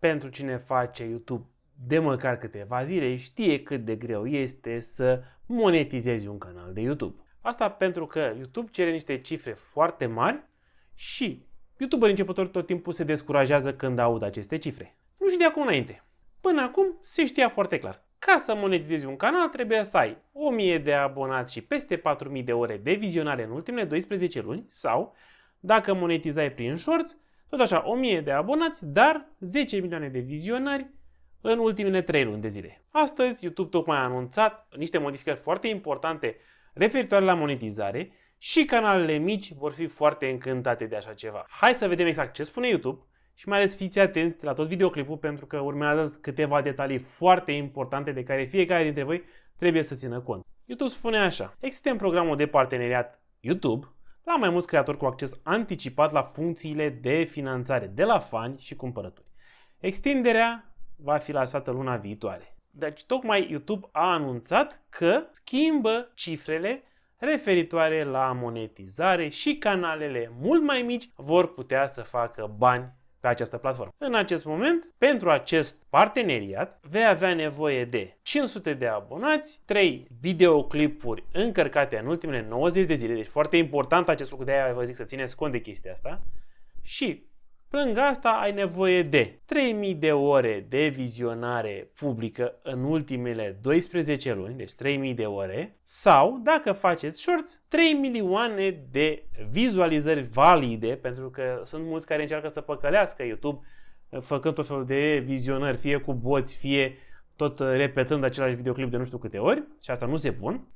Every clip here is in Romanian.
pentru cine face YouTube de măcar câteva zile știe cât de greu este să monetizezi un canal de YouTube. Asta pentru că YouTube cere niște cifre foarte mari și YouTuberii începători tot timpul se descurajează când aud aceste cifre. Nu și de acum înainte. Până acum se știa foarte clar. Ca să monetizezi un canal trebuie să ai 1000 de abonați și peste 4000 de ore de vizionare în ultimele 12 luni sau, dacă monetizai prin shorts, tot așa, 1000 de abonați, dar 10 milioane de vizionări în ultimele 3 luni de zile. Astăzi, YouTube tocmai a anunțat niște modificări foarte importante referitoare la monetizare și canalele mici vor fi foarte încântate de așa ceva. Hai să vedem exact ce spune YouTube și mai ales fiți atenți la tot videoclipul pentru că urmează câteva detalii foarte importante de care fiecare dintre voi trebuie să țină cont. YouTube spune așa. Există în programul de parteneriat YouTube la mai mulți creatori cu acces anticipat la funcțiile de finanțare de la fani și cumpărături. Extinderea va fi lansată luna viitoare. Deci tocmai YouTube a anunțat că schimbă cifrele referitoare la monetizare și canalele mult mai mici vor putea să facă bani pe această platformă. În acest moment, pentru acest parteneriat, vei avea nevoie de 500 de abonați, 3 videoclipuri încărcate în ultimele 90 de zile, deci foarte important acest lucru, de-aia vă zic să țineți cont de chestia asta, și pe lângă asta ai nevoie de 3000 de ore de vizionare publică în ultimele 12 luni, deci 3000 de ore, sau dacă faceți short, 3 milioane de vizualizări valide, pentru că sunt mulți care încearcă să păcălească YouTube făcând tot felul de vizionări, fie cu boți, fie tot repetând același videoclip de nu știu câte ori, și asta nu se pun.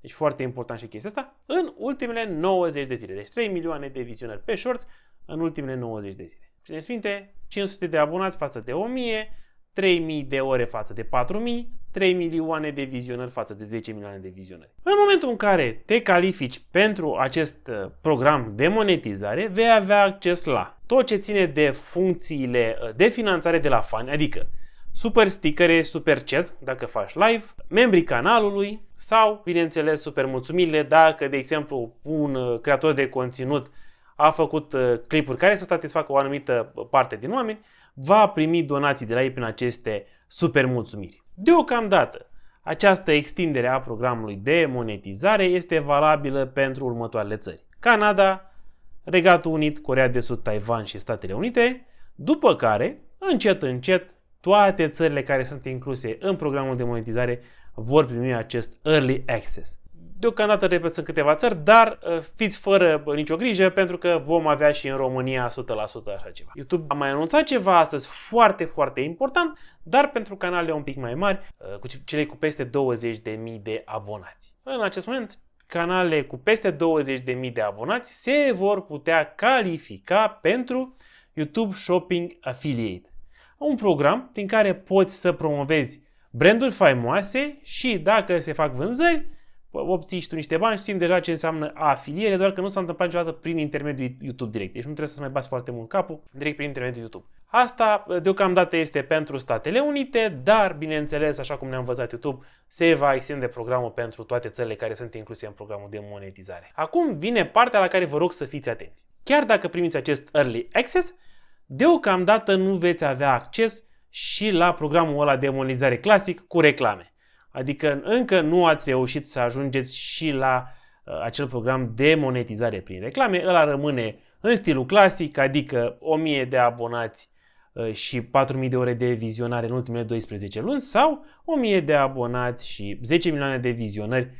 deci foarte important și chestia asta, în ultimele 90 de zile. Deci 3 milioane de vizionări pe shorts, în ultimele 90 de zile. Țineți minte, 500 de abonați față de 1000, 3000 de ore față de 4000, 3 milioane de vizionări față de 10 milioane de vizionări. În momentul în care te califici pentru acest uh, program de monetizare, vei avea acces la tot ce ține de funcțiile uh, de finanțare de la fani, adică super stickere, super chat dacă faci live, membrii canalului sau, bineînțeles, super mulțumirile dacă, de exemplu, un uh, creator de conținut a făcut uh, clipuri care să satisfacă o anumită parte din oameni, va primi donații de la ei prin aceste super mulțumiri. Deocamdată, această extindere a programului de monetizare este valabilă pentru următoarele țări. Canada, Regatul Unit, Corea de Sud, Taiwan și Statele Unite, după care, încet, încet, toate țările care sunt incluse în programul de monetizare vor primi acest Early Access. Deocamdată, repet, sunt câteva țări, dar uh, fiți fără nicio grijă pentru că vom avea și în România 100% așa ceva. YouTube a mai anunțat ceva astăzi foarte, foarte important, dar pentru canale un pic mai mari, uh, cu cele cu peste 20.000 de abonați. În acest moment, canale cu peste 20.000 de abonați se vor putea califica pentru YouTube Shopping Affiliate. Un program prin care poți să promovezi branduri faimoase și dacă se fac vânzări, obții și tu niște bani, știm deja ce înseamnă afiliere, doar că nu s-a întâmplat niciodată prin intermediul YouTube direct. Deci nu trebuie să mai bați foarte mult capul direct prin intermediul YouTube. Asta eh, deocamdată este pentru Statele Unite, dar bineînțeles, așa cum ne-a învățat YouTube, se va extinde programul pentru toate țările care sunt incluse în programul de monetizare. Acum vine partea la care vă rog să fiți atenți. Chiar dacă primiți acest Early Access, deocamdată nu veți avea acces și la programul ăla de monetizare clasic cu reclame. Adică încă nu ați reușit să ajungeți și la uh, acel program de monetizare prin reclame. Ăla rămâne în stilul clasic, adică 1000 de abonați uh, și 4000 de ore de vizionare în ultimele 12 luni sau 1000 de abonați și 10 milioane de vizionări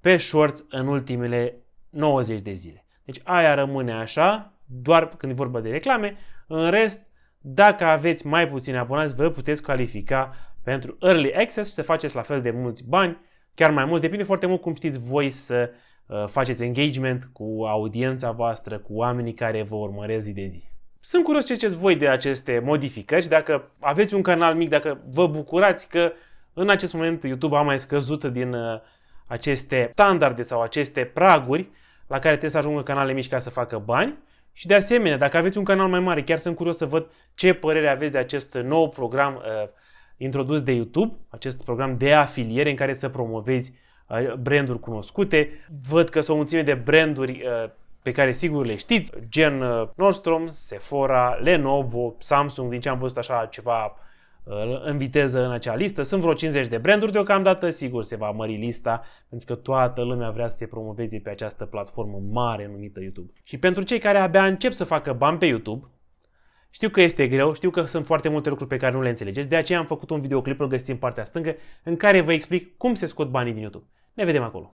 pe shorts în ultimele 90 de zile. Deci aia rămâne așa, doar când e vorba de reclame. În rest, dacă aveți mai puțini abonați, vă puteți califica pentru Early Access să faceți la fel de mulți bani, chiar mai mult, depinde foarte mult cum știți voi să uh, faceți engagement cu audiența voastră, cu oamenii care vă urmăresc zi de zi. Sunt curios ce ziceți voi de aceste modificări și dacă aveți un canal mic, dacă vă bucurați că în acest moment YouTube a mai scăzut din uh, aceste standarde sau aceste praguri la care trebuie să ajungă canale mici ca să facă bani. Și de asemenea, dacă aveți un canal mai mare, chiar sunt curios să văd ce părere aveți de acest nou program uh, introdus de YouTube, acest program de afiliere în care să promovezi uh, branduri cunoscute. Văd că sunt o mulțime de branduri uh, pe care sigur le știți, gen uh, Nordstrom, Sephora, Lenovo, Samsung, din ce am văzut așa ceva în viteză în acea listă. Sunt vreo 50 de branduri deocamdată, sigur se va mări lista, pentru că toată lumea vrea să se promoveze pe această platformă mare numită YouTube. Și pentru cei care abia încep să facă bani pe YouTube, știu că este greu, știu că sunt foarte multe lucruri pe care nu le înțelegeți, de aceea am făcut un videoclip, îl găsiți în partea stângă, în care vă explic cum se scot banii din YouTube. Ne vedem acolo!